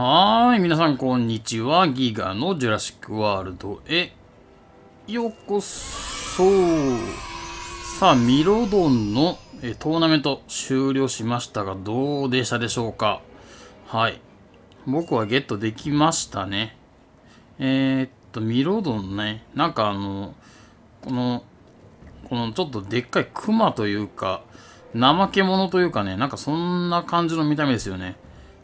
はーい、皆さんこんにちは。ギガのジュラシックワールドへようこそ。さあ、ミロドンのえトーナメント終了しましたが、どうでしたでしょうかはい。僕はゲットできましたね。えー、っと、ミロドンね、なんかあの、この、このちょっとでっかいクマというか、怠け者というかね、なんかそんな感じの見た目ですよね。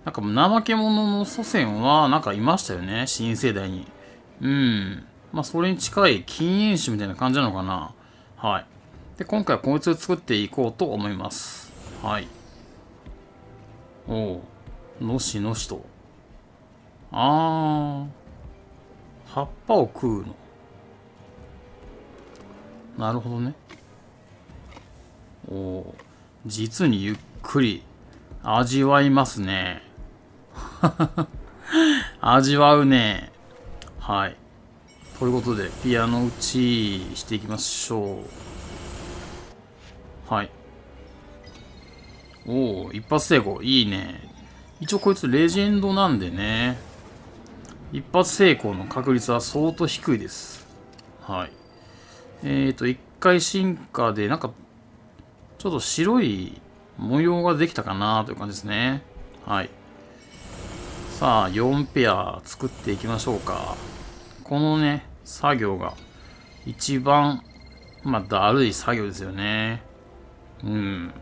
なんかもう怠け者の祖先は、なんかいましたよね。新世代に。うん。まあ、それに近い禁煙種みたいな感じなのかな。はい。で、今回はこいつを作っていこうと思います。はい。おう。のしのしと。あー。葉っぱを食うの。なるほどね。お実にゆっくり味わいますね。味わうね。はい。ということで、ピアノ打ちしていきましょう。はい。おお、一発成功。いいね。一応こいつレジェンドなんでね。一発成功の確率は相当低いです。はい。えっ、ー、と、一回進化で、なんか、ちょっと白い模様ができたかなという感じですね。はい。さあ、4ペア作っていきましょうか。このね、作業が一番、まあ、だるい作業ですよね。うん。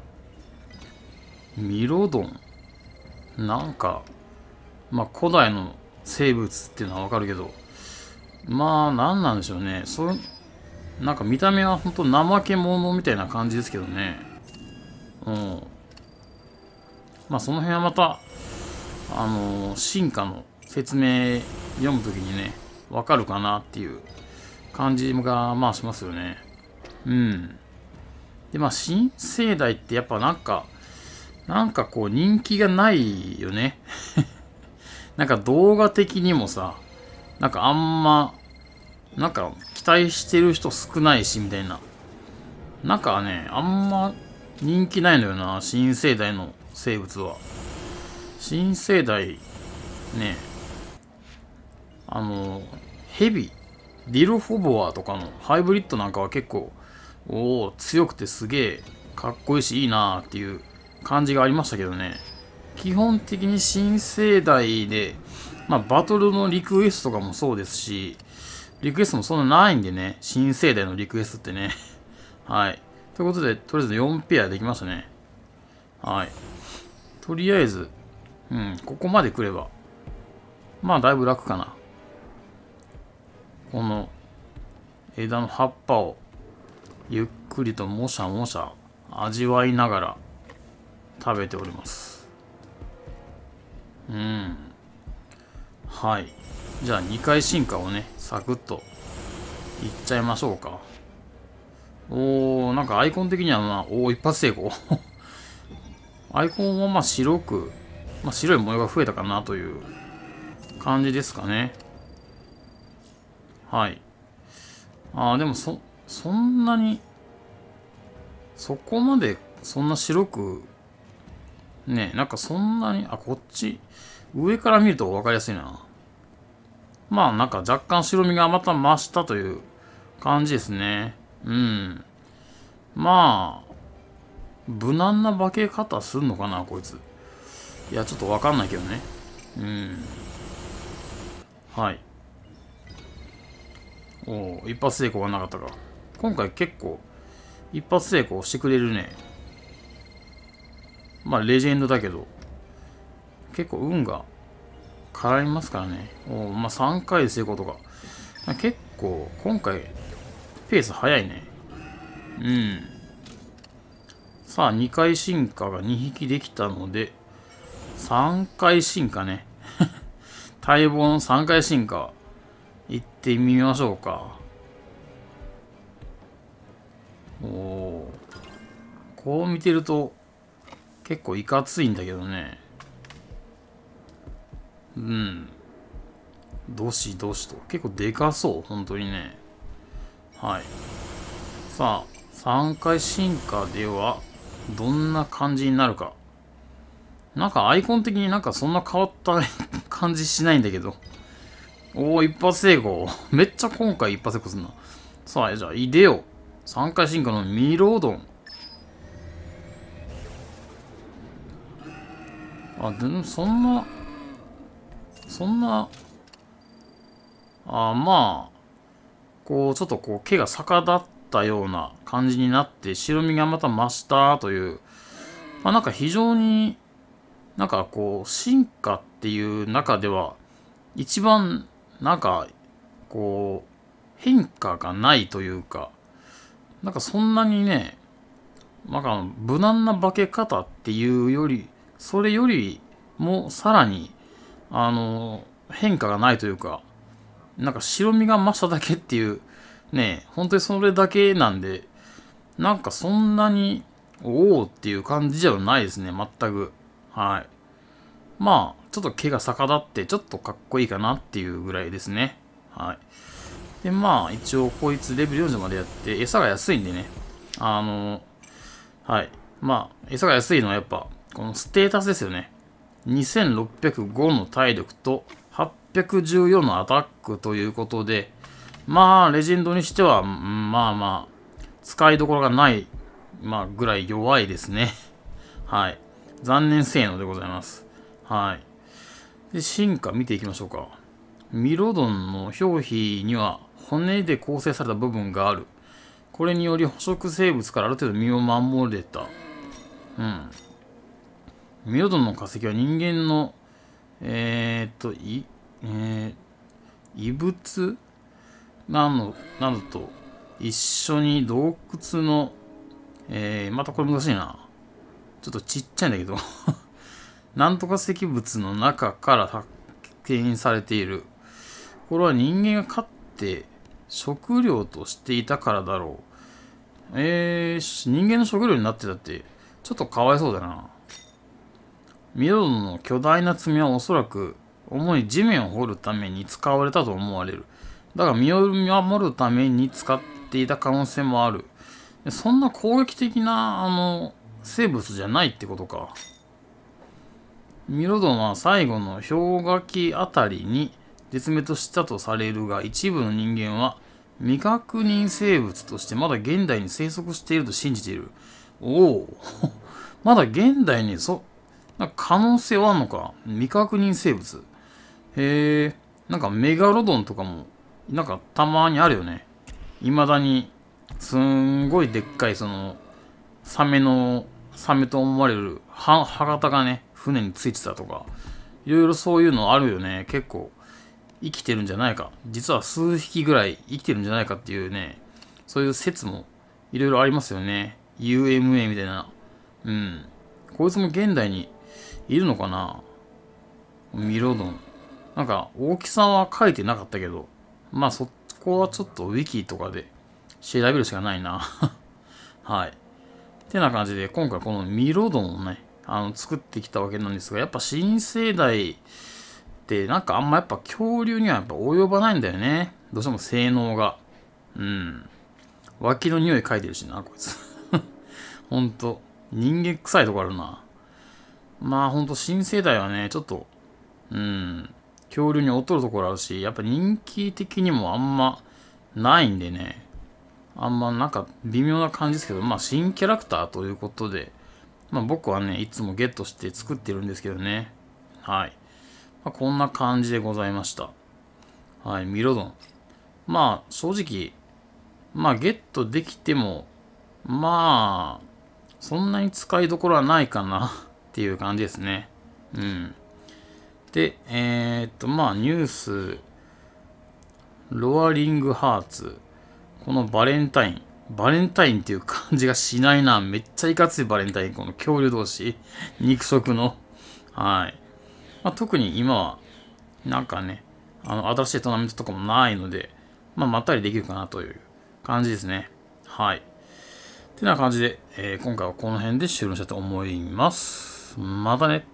ミロドン。なんか、まあ、古代の生物っていうのはわかるけど、まあ、何なんでしょうね。そういう、なんか見た目はほんと怠け者みたいな感じですけどね。うん。まあ、その辺はまた、あの、進化の説明読むときにね、わかるかなっていう感じが、まあしますよね。うん。で、まあ、新世代ってやっぱなんか、なんかこう人気がないよね。なんか動画的にもさ、なんかあんま、なんか期待してる人少ないしみたいな。なんかね、あんま人気ないのよな、新世代の生物は。新世代、ね、あの、ヘビ、ディロフォボアとかのハイブリッドなんかは結構、おお、強くてすげえ、かっこいいし、いいなーっていう感じがありましたけどね。基本的に新世代で、まあ、バトルのリクエストとかもそうですし、リクエストもそんなないんでね、新世代のリクエストってね。はい。ということで、とりあえず4ペアできましたね。はい。とりあえず、うん、ここまで来れば、まあだいぶ楽かな。この枝の葉っぱをゆっくりともしゃもしゃ味わいながら食べております。うん。はい。じゃあ2回進化をね、サクッといっちゃいましょうか。おー、なんかアイコン的にはまあ、おー、一発成功。アイコンはまあ白くまあ、白い模様が増えたかなという感じですかね。はい。ああ、でもそ、そんなに、そこまでそんな白く、ねなんかそんなに、あ、こっち、上から見ると分かりやすいな。まあなんか若干白みがまた増したという感じですね。うん。まあ、無難な化け方すんのかな、こいつ。いや、ちょっとわかんないけどね。うん。はい。おお一発成功がなかったか。今回結構、一発成功してくれるね。まあ、レジェンドだけど、結構運が絡みますからね。おまあ、3回で成功とか。か結構、今回、ペース早いね。うん。さあ、2回進化が2匹できたので、3回進化ね。待望の3回進化。行ってみましょうか。おお。こう見てると、結構いかついんだけどね。うん。どしどしと。結構でかそう、本当にね。はい。さあ、3回進化では、どんな感じになるか。なんかアイコン的になんかそんな変わった感じしないんだけど。おお、一発成功。めっちゃ今回一発成功すんな。さあ、じゃあ、イデオ。3回進化のミロードン。あ、でもそんな、そんな、あまあ、こう、ちょっとこう、毛が逆立ったような感じになって、白身がまた増したという、まあなんか非常になんかこう進化っていう中では一番なんかこう変化がないというかなんかそんなにねなんか無難な化け方っていうよりそれよりもさらにあの変化がないというかなんか白身が増しただけっていうね本当にそれだけなんでなんかそんなにおおっていう感じじゃないですね全く。はい。まあ、ちょっと毛が逆立って、ちょっとかっこいいかなっていうぐらいですね。はい。で、まあ、一応、こいつレベル40までやって、餌が安いんでね、あの、はい。まあ、餌が安いのはやっぱ、このステータスですよね。2605の体力と814のアタックということで、まあ、レジェンドにしては、まあまあ、使いどころがない、まあ、ぐらい弱いですね。はい。残念性能でございます。はい。で、進化見ていきましょうか。ミロドンの表皮には骨で構成された部分がある。これにより捕食生物からある程度身を守れた。うん。ミロドンの化石は人間の、えー、っと、い、えー、異物なの、などと一緒に洞窟の、えー、またこれ難しいな。ちょっとちっちゃいんだけど なんとか石仏の中から発見されている。これは人間が飼って食料としていたからだろう。えー、人間の食料になってたって、ちょっとかわいそうだな。緑の巨大な爪はおそらく、主に地面を掘るために使われたと思われる。だが身を守るために使っていた可能性もある。そんな攻撃的な、あの、生物じゃないってことか。ミロドンは最後の氷河期あたりに絶滅したとされるが、一部の人間は未確認生物としてまだ現代に生息していると信じている。おお まだ現代にそ、可能性はあるのか。未確認生物。へえ、なんかメガロドンとかも、なんかたまにあるよね。未だに、すんごいでっかいその、サメの、サメと思われる歯型がね、船についてたとか、いろいろそういうのあるよね。結構、生きてるんじゃないか。実は数匹ぐらい生きてるんじゃないかっていうね、そういう説もいろいろありますよね。UMA みたいな。うん。こいつも現代にいるのかなミロドン。なんか、大きさは書いてなかったけど、まあそこはちょっとウィキとかで調べるしかないな はい。てな感じで、今回このミロドンをね、あの、作ってきたわけなんですが、やっぱ新生代ってなんかあんまやっぱ恐竜にはやっぱ及ばないんだよね。どうしても性能が。うん。脇の匂い嗅いでるしな、こいつ。ほんと、人間臭いとこあるな。まあほんと新生代はね、ちょっと、うん、恐竜に劣るところあるし、やっぱ人気的にもあんまないんでね、あんまなんか微妙な感じですけど、まあ新キャラクターということで、まあ僕はね、いつもゲットして作ってるんですけどね。はい。まあ、こんな感じでございました。はい、ミロドン。まあ正直、まあゲットできても、まあ、そんなに使いどころはないかなっていう感じですね。うん。で、えー、っと、まあニュース、ロアリングハーツ。このバレンタイン。バレンタインっていう感じがしないな。めっちゃいかついバレンタイン。この恐竜同士。肉食の。はい。まあ、特に今は、なんかね、あの、新しいトーナメントとかもないので、まあ、まったりできるかなという感じですね。はい。てな感じで、えー、今回はこの辺で終了したいと思います。またね。